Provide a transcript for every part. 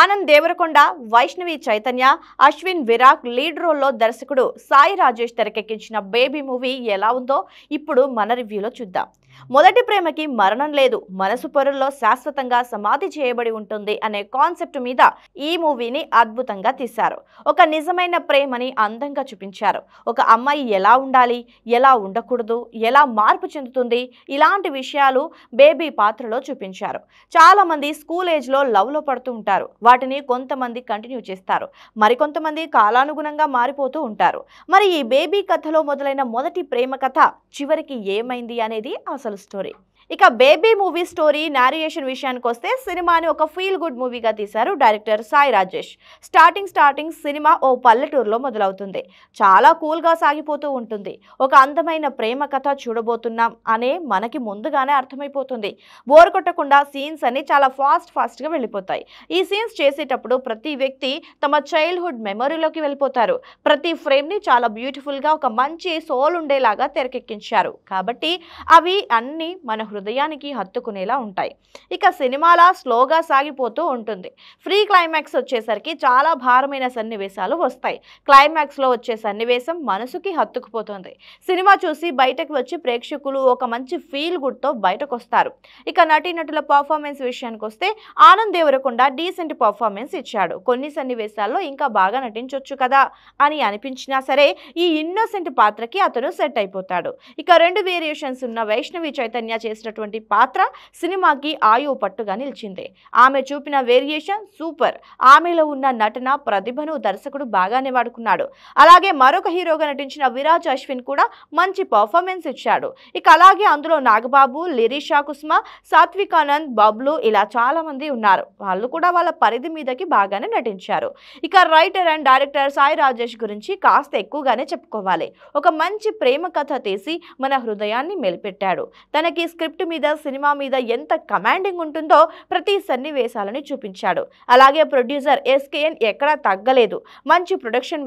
Anand Devarakonda Vaishnavi Chaitanya Ashwin Viraj lead రోల్లో దర్శకుడు సాయి రాజేష్ తెరకెక్కించిన బేబీ మూవీ ఎలా ఉందో ఇప్పుడు మన రివ్యూలో చూద్దాం మొదటి ప్రేమకి మరణం లేదు మనసు పొరల్లో శాశ్వతంగా సమాధి చేయబడి ఉంటుంది అనే కాన్సెప్ట్ మీద ఈ మూవీని అద్భుతంగా తీశారు ఒక నిజమైన ప్రేమని అందంగా చూపించారు ఒక అమ్మాయి ఎలా ఉండాలి ఎలా ఉండకూడదు ఎలా మార్పు చెందుతుంది ఇలాంటి విషయాలు బేబీ పాత్రలో చూపించారు చాలామంది స్కూల్ ఏజ్లో లవ్లో పడుతూ ఉంటారు వాటిని కొంతమంది కంటిన్యూ చేస్తారు మరికొంతమంది కాలానుగుణంగా మారిపోతూ ఉంటారు మరి ఈ బేబీ కథలో మొదలైన మొదటి ప్రేమ కథ చివరికి ఏమైంది అనేది అసలు స్టోరీ ఇక బేబీ మూవీ స్టోరీ నారియేషన్ విషయానికి వస్తే సినిమాని ఒక ఫీల్ గుడ్ మూవీగా తీశారు director Sai Rajesh starting starting సినిమా ఓ పల్లెటూరులో మొదలవుతుంది చాలా కూల్గా సాగిపోతూ ఉంటుంది ఒక అందమైన ప్రేమ కథ చూడబోతున్నాం అనే మనకి ముందుగానే అర్థమైపోతుంది బోర్ కొట్టకుండా సీన్స్ అన్ని చాలా ఫాస్ట్ ఫాస్ట్గా వెళ్ళిపోతాయి ఈ సీన్స్ చేసేటప్పుడు ప్రతి వ్యక్తి తమ చైల్డ్హుడ్ మెమరీలోకి వెళ్ళిపోతారు ప్రతి ఫ్రేమ్ని చాలా బ్యూటిఫుల్గా ఒక మంచి సోల్ ఉండేలాగా తెరకెక్కించారు కాబట్టి అవి అన్నీ మన హృదయానికి హత్తుకునేలా ఉంటాయి ఇక సినిమాల స్లోగా సాగిపోతూ ఉంటుంది ఫ్రీ క్లైమాక్స్ వచ్చేసరికి చాలా భారమైన సన్నివేశాలు వస్తాయి క్లైమాక్స్లో వచ్చే సన్నివేశం మనసుకి హత్తుకుపోతుంది సినిమా చూసి బయటకు వచ్చి ప్రేక్షకులు ఒక మంచి ఫీల్ గుడ్తో బయటకు వస్తారు ఇక నటీనటుల పర్ఫార్మెన్స్ విషయానికి వస్తే ఆనంద్ దేవరకొండ డీసెంట్ పర్ఫార్మెన్స్ ఇచ్చాడు కొన్ని సన్నివేశాల్లో ఇంకా బాగా నటించవచ్చు కదా అని అనిపించినా సరే ఈ ఇన్నోసెంట్ పాత్రకి అతను సెట్ అయిపోతాడు ఇక రెండు వేరియేషన్స్ ఉన్న వైష్ణవి చైతన్య చేసిన పోషించినటువంటి పాత్ర సినిమాకి ఆయో పట్టుగా నిలిచింది ఆమె చూపిన వేరియేషన్ సూపర్ ఆమెలో ఉన్న నటన ప్రతిభను దర్శకుడు బాగానే వాడుకున్నాడు అలాగే మరొక హీరోగా నటించిన విరాజ్ అశ్విన్ కూడా మంచి పర్ఫార్మెన్స్ ఇచ్చాడు ఇక అలాగే అందులో నాగబాబు లిరీషా కుస్మా సాత్వికానంద్ బబ్లు ఇలా చాలా మంది ఉన్నారు వాళ్ళు కూడా వాళ్ళ పరిధి మీదకి బాగానే నటించారు ఇక writer and director Sai Rajesh గురించి కాస్త ఎక్కువగానే చెప్పుకోవాలి ఒక మంచి ప్రేమ కథ తీసి మన హృదయాన్ని మెలిపెట్టాడు తనకి స్క్రిప్ట్ స్క్రిప్ట్ మీద సినిమా మీద ఎంత కమాండింగ్ ఉంటుందో ప్రతి సన్నివేశాలని చూపించాడు అలాగే ప్రొడ్యూసర్ ఎస్కేఎన్ ఎక్కడా తగ్గలేదు మంచి ప్రొడక్షన్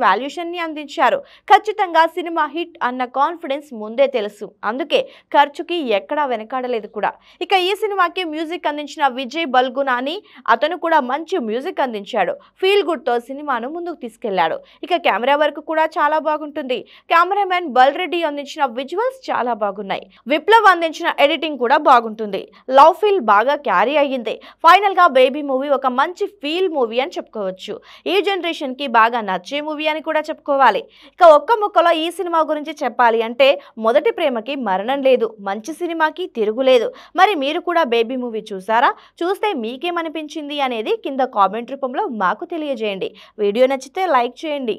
ని అందించారు ఖచ్చితంగా సినిమా హిట్ అన్న కాన్ఫిడెన్స్ ముందే తెలుసు అందుకే ఖర్చుకి ఎక్కడా వెనకాడలేదు కూడా ఇక ఈ సినిమాకి మ్యూజిక్ అందించిన విజయ్ బల్గునాని అతను కూడా మంచి మ్యూజిక్ అందించాడు ఫీల్ గుడ్ తో సినిమాను ముందుకు తీసుకెళ్లాడు ఇక కెమెరా వర్క్ కూడా చాలా బాగుంటుంది కెమెరామెన్ బల్రెడ్డి అందించిన విజువల్స్ చాలా బాగున్నాయి విప్లవ్ అందించిన ఎడిటింగ్ కూడా బాగుంటుంది లవ్ ఫీల్ బాగా క్యారీ అయ్యింది ఫైనల్గా బేబీ మూవీ ఒక మంచి ఫీల్ మూవీ అని చెప్పుకోవచ్చు ఈ జనరేషన్కి బాగా నచ్చే మూవీ అని కూడా చెప్పుకోవాలి ఇక ఒక్క ముక్కలో ఈ సినిమా గురించి చెప్పాలి అంటే మొదటి ప్రేమకి మరణం లేదు మంచి సినిమాకి తిరుగులేదు మరి మీరు కూడా బేబీ మూవీ చూసారా చూస్తే మీకేమనిపించింది అనేది కింద కామెంట్ రూపంలో మాకు తెలియజేయండి వీడియో నచ్చితే లైక్ చేయండి